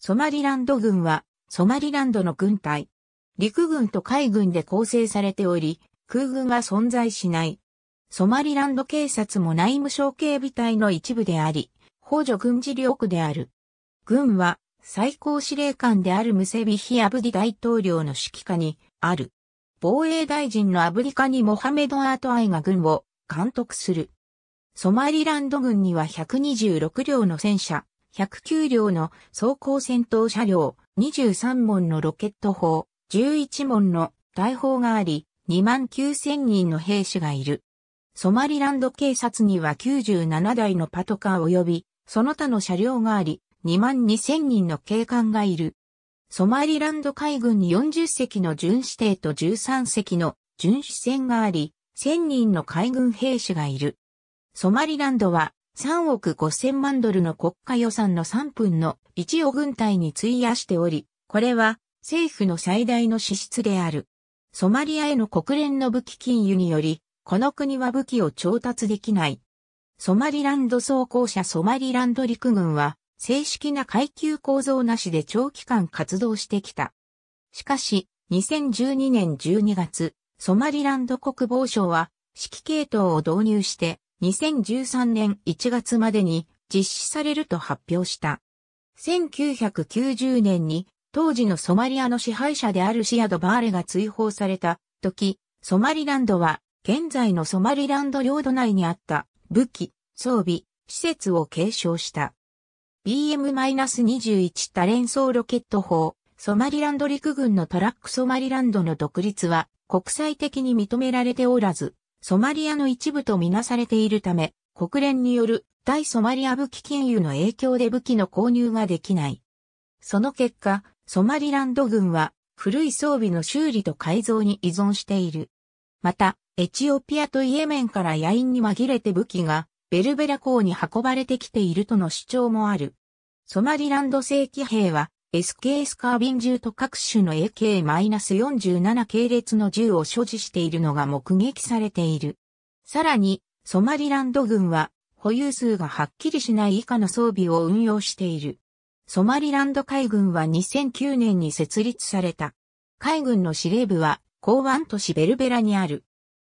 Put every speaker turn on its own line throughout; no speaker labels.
ソマリランド軍は、ソマリランドの軍隊。陸軍と海軍で構成されており、空軍が存在しない。ソマリランド警察も内務省警備隊の一部であり、補助軍事力である。軍は、最高司令官であるムセビヒ・アブディ大統領の指揮下にある。防衛大臣のアブリカニ・モハメド・アート・アイが軍を監督する。ソマリランド軍には126両の戦車、109両の装甲戦闘車両、23門のロケット砲、11門の大砲があり、2万9000人の兵士がいる。ソマリランド警察には97台のパトカー及び、その他の車両があり、2万2000人の警官がいる。ソマリランド海軍に40隻の巡視艇と13隻の巡視船があり、1000人の海軍兵士がいる。ソマリランドは3億5000万ドルの国家予算の3分の1を軍隊に費やしており、これは政府の最大の支出である。ソマリアへの国連の武器禁輸により、この国は武器を調達できない。ソマリランド装甲車ソマリランド陸軍は、正式な階級構造なしで長期間活動してきた。しかし、2012年12月、ソマリランド国防省は、指揮系統を導入して、2013年1月までに実施されると発表した。1990年に当時のソマリアの支配者であるシアド・バーレが追放された時、ソマリランドは現在のソマリランド領土内にあった武器、装備、施設を継承した。BM-21 多連装ロケット砲、ソマリランド陸軍のトラックソマリランドの独立は国際的に認められておらず、ソマリアの一部とみなされているため、国連による大ソマリア武器禁輸の影響で武器の購入ができない。その結果、ソマリランド軍は古い装備の修理と改造に依存している。また、エチオピアとイエメンから野因に紛れて武器がベルベラ港に運ばれてきているとの主張もある。ソマリランド正規兵は SK スカービン銃と各種の AK-47 系列の銃を所持しているのが目撃されている。さらに、ソマリランド軍は、保有数がはっきりしない以下の装備を運用している。ソマリランド海軍は2009年に設立された。海軍の司令部は、港湾都市ベルベラにある。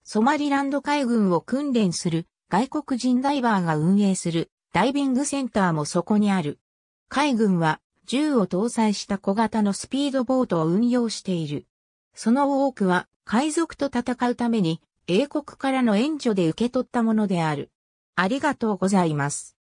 ソマリランド海軍を訓練する外国人ダイバーが運営するダイビングセンターもそこにある。海軍は銃を搭載した小型のスピードボートを運用している。その多くは海賊と戦うために英国からの援助で受け取ったものである。ありがとうございます。